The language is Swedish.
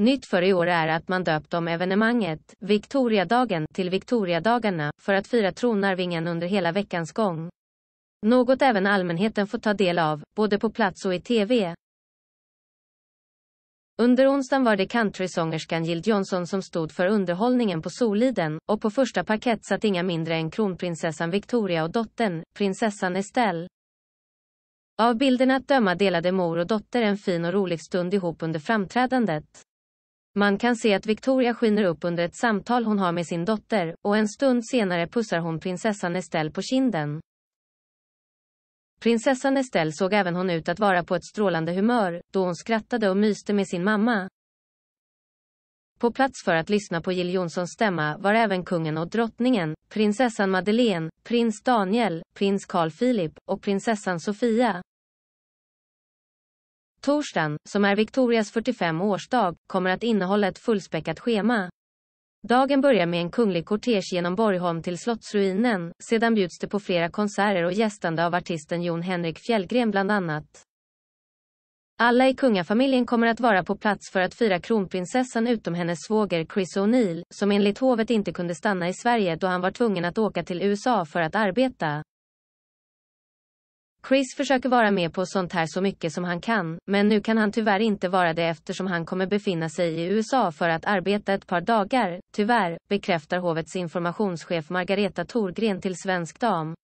Nytt för i år är att man döpt om evenemanget, Victoriadagen, till Victoriadagarna, för att fira tronarvingen under hela veckans gång. Något även allmänheten får ta del av, både på plats och i TV. Under onsdagen var det countrysångerskan Jill Johnson som stod för underhållningen på Soliden, och på första parkett satt inga mindre än kronprinsessan Victoria och dottern, prinsessan Estelle. Av bilderna att döma delade mor och dotter en fin och rolig stund ihop under framträdandet. Man kan se att Victoria skiner upp under ett samtal hon har med sin dotter, och en stund senare pussar hon prinsessan Estelle på kinden. Prinsessan Estelle såg även hon ut att vara på ett strålande humör, då hon skrattade och myste med sin mamma. På plats för att lyssna på Jill Johnsons stämma var även kungen och drottningen, prinsessan Madeleine, prins Daniel, prins Carl Philip och prinsessan Sofia. Torsdagen, som är Victorias 45-årsdag, kommer att innehålla ett fullspäckat schema. Dagen börjar med en kunglig kortege genom Borgholm till slottsruinen, sedan bjuds det på flera konserter och gästande av artisten Jon Henrik Fjällgren bland annat. Alla i kungafamiljen kommer att vara på plats för att fira kronprinsessan utom hennes svåger Chris O'Neill, som enligt hovet inte kunde stanna i Sverige då han var tvungen att åka till USA för att arbeta. Chris försöker vara med på sånt här så mycket som han kan, men nu kan han tyvärr inte vara det eftersom han kommer befinna sig i USA för att arbeta ett par dagar, tyvärr, bekräftar hovets informationschef Margareta Thorgren till Svensk Dam.